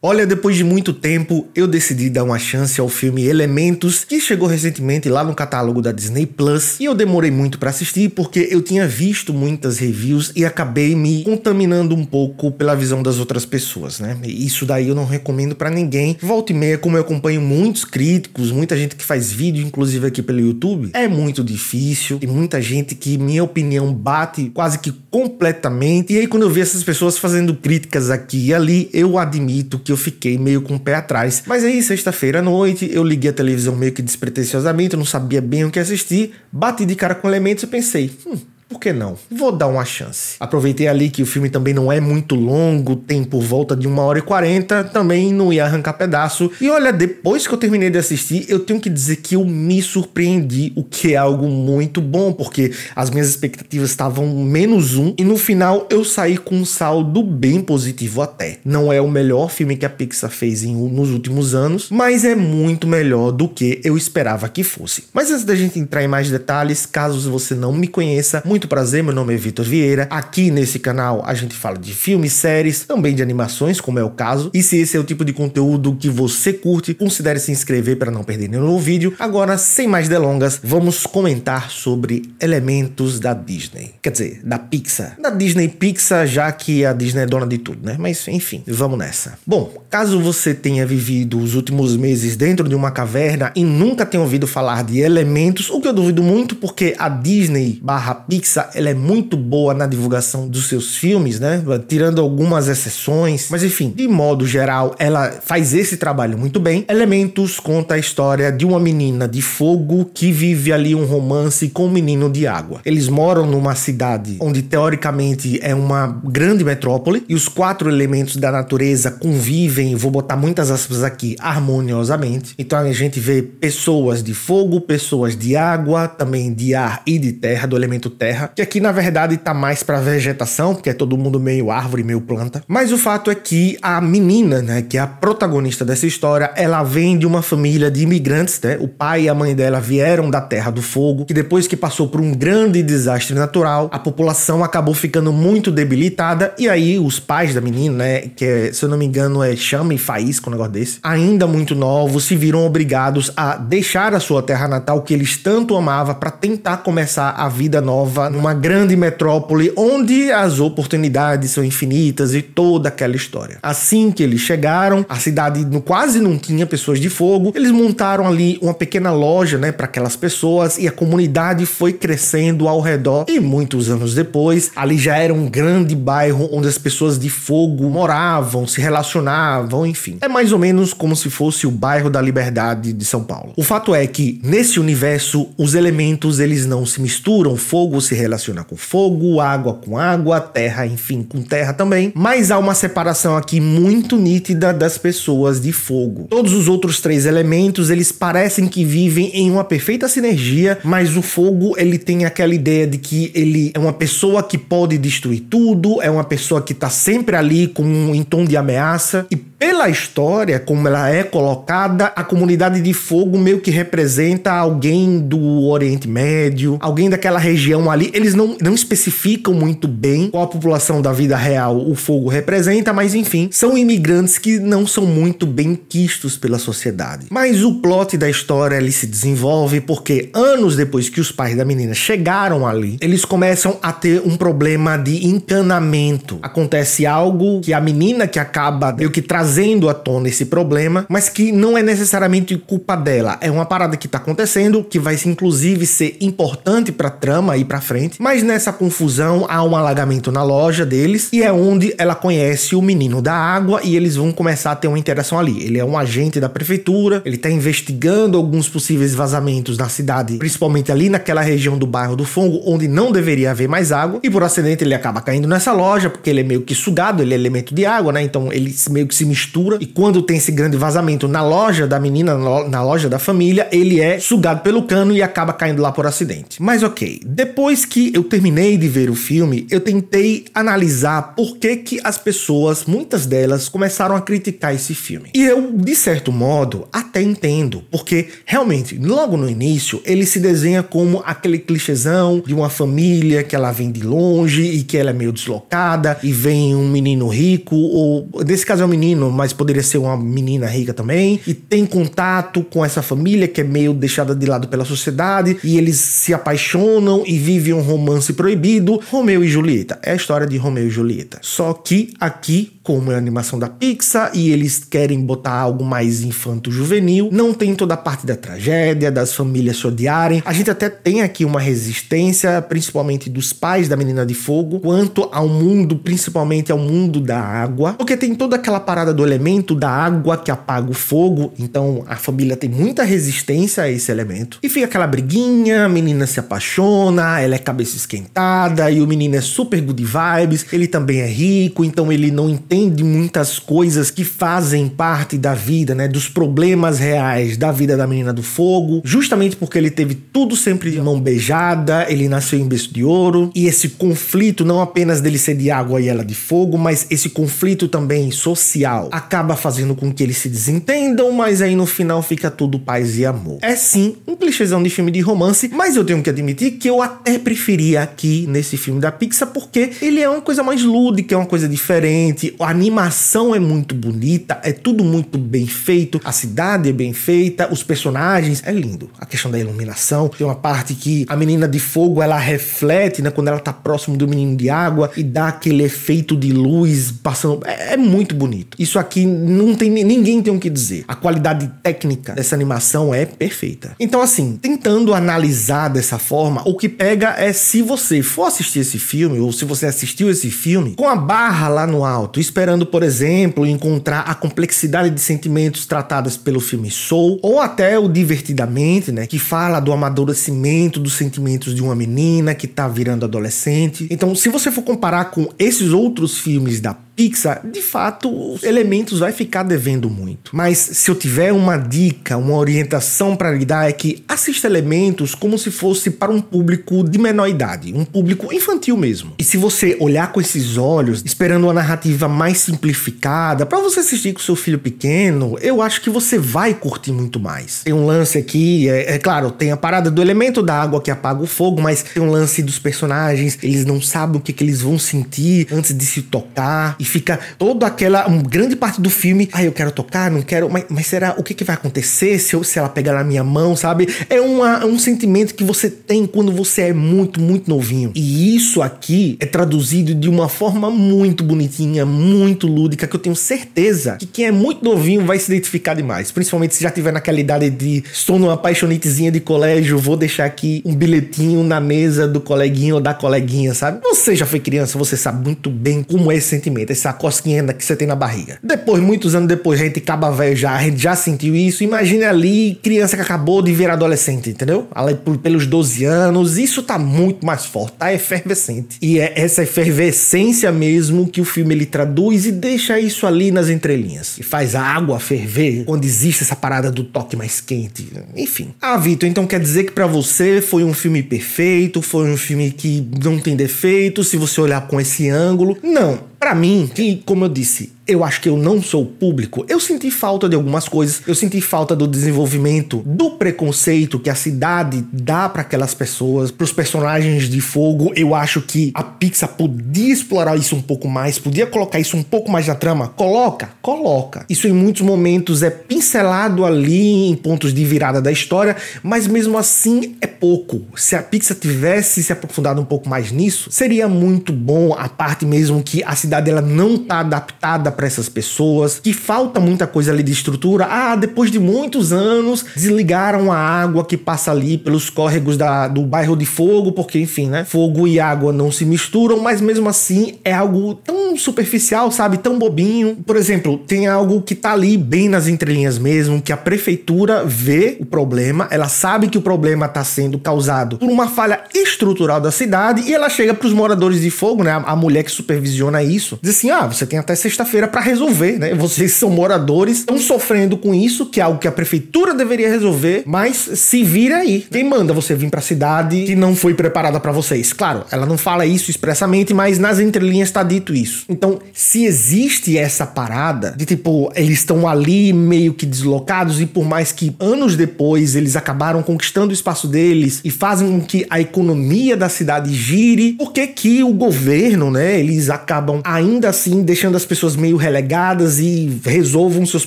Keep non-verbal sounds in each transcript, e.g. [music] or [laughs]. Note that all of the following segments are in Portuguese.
Olha, depois de muito tempo, eu decidi dar uma chance ao filme Elementos, que chegou recentemente lá no catálogo da Disney Plus, e eu demorei muito para assistir porque eu tinha visto muitas reviews e acabei me contaminando um pouco pela visão das outras pessoas, né? E isso daí eu não recomendo para ninguém. Volta e meia, como eu acompanho muitos críticos, muita gente que faz vídeo, inclusive aqui pelo YouTube, é muito difícil, tem muita gente que minha opinião bate quase que completamente. E aí quando eu vi essas pessoas fazendo críticas aqui e ali, eu admito que eu fiquei meio com o pé atrás. Mas aí, sexta-feira à noite, eu liguei a televisão meio que despretensiosamente, eu não sabia bem o que assistir, bati de cara com elementos e pensei, hum, por que não? Vou dar uma chance. Aproveitei ali que o filme também não é muito longo, tem por volta de uma hora e quarenta, também não ia arrancar pedaço. E olha, depois que eu terminei de assistir, eu tenho que dizer que eu me surpreendi, o que é algo muito bom, porque as minhas expectativas estavam menos um, e no final eu saí com um saldo bem positivo até. Não é o melhor filme que a Pixar fez em, nos últimos anos, mas é muito melhor do que eu esperava que fosse. Mas antes da gente entrar em mais detalhes, caso você não me conheça, muito muito prazer, meu nome é Vitor Vieira. Aqui nesse canal a gente fala de filmes, séries, também de animações, como é o caso. E se esse é o tipo de conteúdo que você curte, considere se inscrever para não perder nenhum novo vídeo. Agora, sem mais delongas, vamos comentar sobre elementos da Disney. Quer dizer, da Pixar. Da Disney Pixar, já que a Disney é dona de tudo, né? Mas enfim, vamos nessa. Bom, caso você tenha vivido os últimos meses dentro de uma caverna e nunca tenha ouvido falar de elementos, o que eu duvido muito porque a Disney barra Pixar Pixar ela é muito boa na divulgação dos seus filmes, né? Tirando algumas exceções, mas enfim, de modo geral, ela faz esse trabalho muito bem. Elementos conta a história de uma menina de fogo que vive ali um romance com um menino de água. Eles moram numa cidade onde teoricamente é uma grande metrópole e os quatro elementos da natureza convivem, vou botar muitas aspas aqui, harmoniosamente. Então a gente vê pessoas de fogo, pessoas de água, também de ar e de terra, do elemento terra terra, que aqui na verdade tá mais para vegetação, porque é todo mundo meio árvore, meio planta. Mas o fato é que a menina, né, que é a protagonista dessa história, ela vem de uma família de imigrantes, né? O pai e a mãe dela vieram da Terra do Fogo, que depois que passou por um grande desastre natural, a população acabou ficando muito debilitada e aí os pais da menina, né, que é, se eu não me engano é Chama e Faísca, um negócio desse, ainda muito novos, se viram obrigados a deixar a sua terra natal que eles tanto amavam para tentar começar a vida nova numa, grande metrópole onde as oportunidades são infinitas e toda aquela história. Assim que eles chegaram, a cidade quase não tinha pessoas de fogo, eles montaram ali uma pequena loja né, para aquelas pessoas e a comunidade foi crescendo ao redor. E muitos anos depois, ali já era um grande bairro onde as pessoas de fogo moravam, se relacionavam, enfim. É mais ou menos como se fosse o bairro da Liberdade de São Paulo. O fato é que nesse universo os elementos eles não se misturam, fogo se relaciona com fogo, água com água, terra, enfim, com terra também. Mas há uma separação aqui muito nítida das pessoas de fogo. Todos os outros três elementos, eles parecem que vivem em uma perfeita sinergia, mas o fogo, ele tem aquela ideia de que ele é uma pessoa que pode destruir tudo, é uma pessoa que tá sempre ali com um em tom de ameaça e pela história, como ela é colocada, a comunidade de fogo meio que representa alguém do Oriente Médio, alguém daquela região ali. Eles não, não especificam muito bem qual a população da vida real o fogo representa, mas enfim, são imigrantes que não são muito bem quistos pela sociedade. Mas o plot da história ele se desenvolve porque anos depois que os pais da menina chegaram ali, eles começam a ter um problema de encanamento. Acontece algo que a menina que acaba meio que trazendo à tona esse problema, mas que não é necessariamente culpa dela. É uma parada que tá acontecendo que vai inclusive ser importante para trama e para frente. Mas nessa confusão há um alagamento na loja deles e é onde ela conhece o menino da água e eles vão começar a ter uma interação ali. Ele é um agente da prefeitura, ele está investigando alguns possíveis vazamentos na cidade, principalmente ali naquela região do bairro do Fongo, onde não deveria haver mais água. E por acidente ele acaba caindo nessa loja, porque ele é meio que sugado, ele é elemento de água, né? Então ele meio que se mistura. E quando tem esse grande vazamento na loja da menina, na loja da família, ele é sugado pelo cano e acaba caindo lá por acidente. Mas ok. Depois depois que eu terminei de ver o filme, eu tentei analisar por que, que as pessoas, muitas delas, começaram a criticar esse filme. E eu, de certo modo, até entendo, porque realmente, logo no início, ele se desenha como aquele clichêzão de uma família que ela vem de longe e que ela é meio deslocada e vem um menino rico, ou nesse caso é um menino, mas poderia ser uma menina rica também, e tem contato com essa família que é meio deixada de lado pela sociedade e eles se apaixonam e vivem vive um romance proibido. Romeu e Julieta. É a história de Romeu e Julieta. Só que aqui como é a animação da Pixar, e eles querem botar algo mais infanto-juvenil. Não tem toda a parte da tragédia, das famílias se odiarem. A gente até tem aqui uma resistência, principalmente dos pais da Menina de Fogo, quanto ao mundo, principalmente ao mundo da água, porque tem toda aquela parada do elemento da água que apaga o fogo, então a família tem muita resistência a esse elemento. E fica aquela briguinha, a menina se apaixona, ela é cabeça esquentada, e o menino é super good vibes, ele também é rico, então ele não entende entende muitas coisas que fazem parte da vida, né, dos problemas reais da vida da menina do fogo, justamente porque ele teve tudo sempre de mão beijada, ele nasceu em berço de ouro, e esse conflito não apenas dele ser de água e ela de fogo, mas esse conflito também social acaba fazendo com que eles se desentendam, mas aí no final fica tudo paz e amor. É sim um clichêzão de filme de romance, mas eu tenho que admitir que eu até preferia aqui nesse filme da Pixar porque ele é uma coisa mais lúdica, é uma coisa diferente, a animação é muito bonita, é tudo muito bem feito, a cidade é bem feita, os personagens é lindo. A questão da iluminação, tem uma parte que a menina de fogo ela reflete, né, quando ela tá próximo do menino de água e dá aquele efeito de luz passando, é, é muito bonito. Isso aqui não tem ninguém tem o que dizer. A qualidade técnica dessa animação é perfeita. Então assim, tentando analisar dessa forma, o que pega é se você for assistir esse filme ou se você assistiu esse filme com a barra lá no alto esperando, por exemplo, encontrar a complexidade de sentimentos tratadas pelo filme Soul, ou até o Divertidamente, né, que fala do amadurecimento dos sentimentos de uma menina que tá virando adolescente. Então, se você for comparar com esses outros filmes da Pixar, de fato, os elementos vai ficar devendo muito. Mas se eu tiver uma dica, uma orientação para lhe dar é que assista elementos como se fosse para um público de menor idade, um público infantil mesmo. E se você olhar com esses olhos, esperando uma narrativa mais simplificada, para você assistir com seu filho pequeno, eu acho que você vai curtir muito mais. Tem um lance aqui, é, é claro, tem a parada do elemento da água que apaga o fogo, mas tem um lance dos personagens, eles não sabem o que, que eles vão sentir antes de se tocar. E fica toda aquela. um grande parte do filme. Ah, eu quero tocar, não quero. Mas, mas será o que, que vai acontecer se, eu, se ela pegar na minha mão, sabe? É uma, é um sentimento que você tem quando você é muito, muito novinho. E isso aqui é traduzido de uma forma muito bonitinha, muito lúdica, que eu tenho certeza que quem é muito novinho vai se identificar demais. Principalmente se já tiver naquela idade de estou numa apaixonitezinha de colégio, vou deixar aqui um bilhetinho na mesa do coleguinho ou da coleguinha, sabe? Você já foi criança, você sabe muito bem como é esse sentimento. É essa cosquinha que você tem na barriga. Depois, muitos anos depois, a gente acaba velho já, a gente já sentiu isso. Imagina ali criança que acabou de virar adolescente, entendeu? Ali pelos 12 anos, isso tá muito mais forte, tá efervescente. E é essa efervescência mesmo que o filme ele traduz e deixa isso ali nas entrelinhas. E faz a água ferver quando existe essa parada do toque mais quente. Enfim. Ah, Vitor, então quer dizer que para você foi um filme perfeito, foi um filme que não tem defeito, se você olhar com esse ângulo. Não, para mim, que como eu disse, eu acho que eu não sou público. Eu senti falta de algumas coisas, eu senti falta do desenvolvimento do preconceito que a cidade dá para aquelas pessoas, para os personagens de fogo. Eu acho que a Pixar podia explorar isso um pouco mais, podia colocar isso um pouco mais na trama. Coloca, coloca. Isso em muitos momentos é pincelado ali em pontos de virada da história, mas mesmo assim é pouco. Se a Pixar tivesse se aprofundado um pouco mais nisso, seria muito bom a parte mesmo que a cidade ela não tá adaptada para essas pessoas, que falta muita coisa ali de estrutura. Ah, depois de muitos anos desligaram a água que passa ali pelos córregos da, do bairro de Fogo, porque enfim, né? Fogo e água não se misturam, mas mesmo assim é algo tão superficial, sabe? Tão bobinho. Por exemplo, tem algo que tá ali bem nas entrelinhas mesmo, que a prefeitura vê o problema, ela sabe que o problema está sendo causado por uma falha estrutural da cidade e ela chega para os moradores de Fogo, né? A, a mulher que supervisiona isso, diz assim: "Ah, você tem até sexta-feira para resolver, né? Vocês são moradores, estão sofrendo com isso, que é algo que a prefeitura deveria resolver, mas se vira aí. Quem manda você vir para a cidade que não foi preparada para vocês? Claro, ela não fala isso expressamente, mas nas entrelinhas está dito isso. Então, se existe essa parada de tipo, eles estão ali meio que deslocados e por mais que anos depois eles acabaram conquistando o espaço deles e fazem com que a economia da cidade gire, por que que o governo, né, eles acabam ainda assim deixando as pessoas meio relegadas e resolvam seus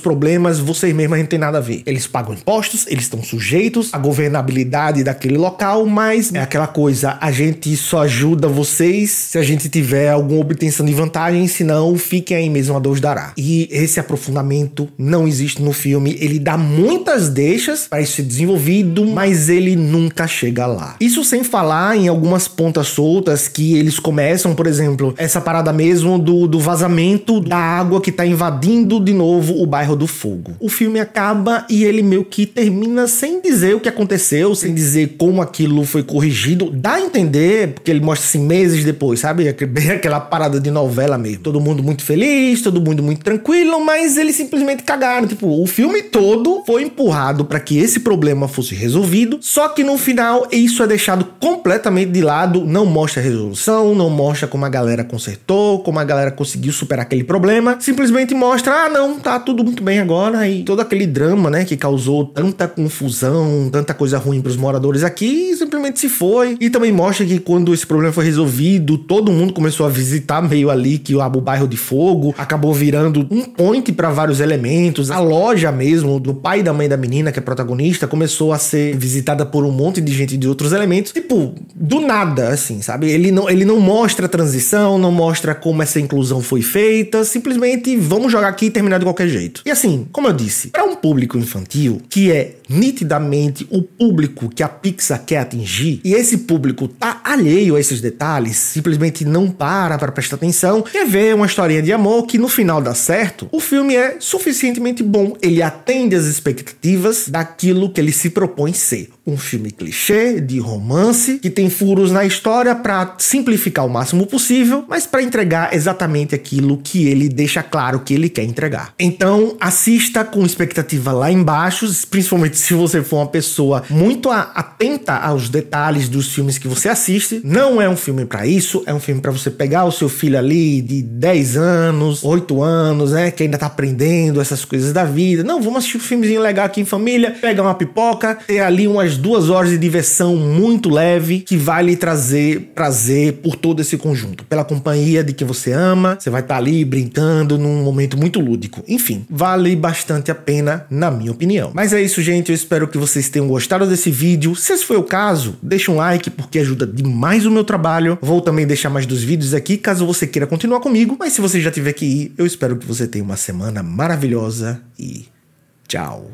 problemas, vocês mesmas não tem nada a ver. Eles pagam impostos, eles estão sujeitos à governabilidade daquele local, mas é aquela coisa, a gente só ajuda vocês se a gente tiver alguma obtenção de vantagem, senão fiquem aí mesmo a Deus dará. E esse aprofundamento não existe no filme, ele dá muitas deixas para isso ser desenvolvido, mas ele nunca chega lá. Isso sem falar em algumas pontas soltas que eles começam, por exemplo, essa parada mesmo do, do vazamento da água que tá invadindo de novo o bairro do fogo. O filme acaba e ele meio que termina sem dizer o que aconteceu, sem dizer como aquilo foi corrigido. Dá a entender, porque ele mostra assim meses depois, sabe? Bem [laughs] aquela parada de novela mesmo. Todo mundo muito feliz, todo mundo muito tranquilo, mas eles simplesmente cagaram. Tipo, o filme todo foi empurrado para que esse problema fosse resolvido, só que no final isso é deixado completamente de lado, não mostra a resolução, não mostra como a galera consertou, como a galera conseguiu superar aquele problema problema, simplesmente mostra, ah, não, tá tudo muito bem agora. E todo aquele drama, né, que causou tanta confusão, tanta coisa ruim para os moradores aqui, simplesmente se foi. E também mostra que quando esse problema foi resolvido, todo mundo começou a visitar meio ali que o bairro de fogo acabou virando um point para vários elementos. A loja mesmo do pai e da mãe da menina, que é protagonista, começou a ser visitada por um monte de gente de outros elementos. Tipo, do nada, assim, sabe? Ele não, ele não mostra a transição, não mostra como essa inclusão foi feita, simplesmente simplesmente vamos jogar aqui e terminar de qualquer jeito. E assim, como eu disse, para um público infantil, que é nitidamente o público que a Pixar quer atingir, e esse público tá alheio a esses detalhes, simplesmente não para para prestar atenção, quer ver uma historinha de amor que no final dá certo, o filme é suficientemente bom, ele atende às expectativas daquilo que ele se propõe ser. Um filme clichê, de romance, que tem furos na história para simplificar o máximo possível, mas para entregar exatamente aquilo que ele deixa claro que ele quer entregar. Então, assista com expectativa lá embaixo, principalmente se você for uma pessoa muito atenta aos detalhes dos filmes que você assiste. Não é um filme para isso, é um filme para você pegar o seu filho ali de 10 anos, 8 anos, né, que ainda tá aprendendo essas coisas da vida. Não, vamos assistir um filmezinho legal aqui em família, pegar uma pipoca, ter ali umas umas duas horas de diversão muito leve que vai lhe trazer prazer por todo esse conjunto, pela companhia de quem você ama, você vai estar tá ali brincando num momento muito lúdico. Enfim, vale bastante a pena, na minha opinião. Mas é isso, gente. Eu espero que vocês tenham gostado desse vídeo. Se esse foi o caso, deixa um like porque ajuda demais o meu trabalho. Vou também deixar mais dos vídeos aqui caso você queira continuar comigo. Mas se você já tiver que ir, eu espero que você tenha uma semana maravilhosa e tchau.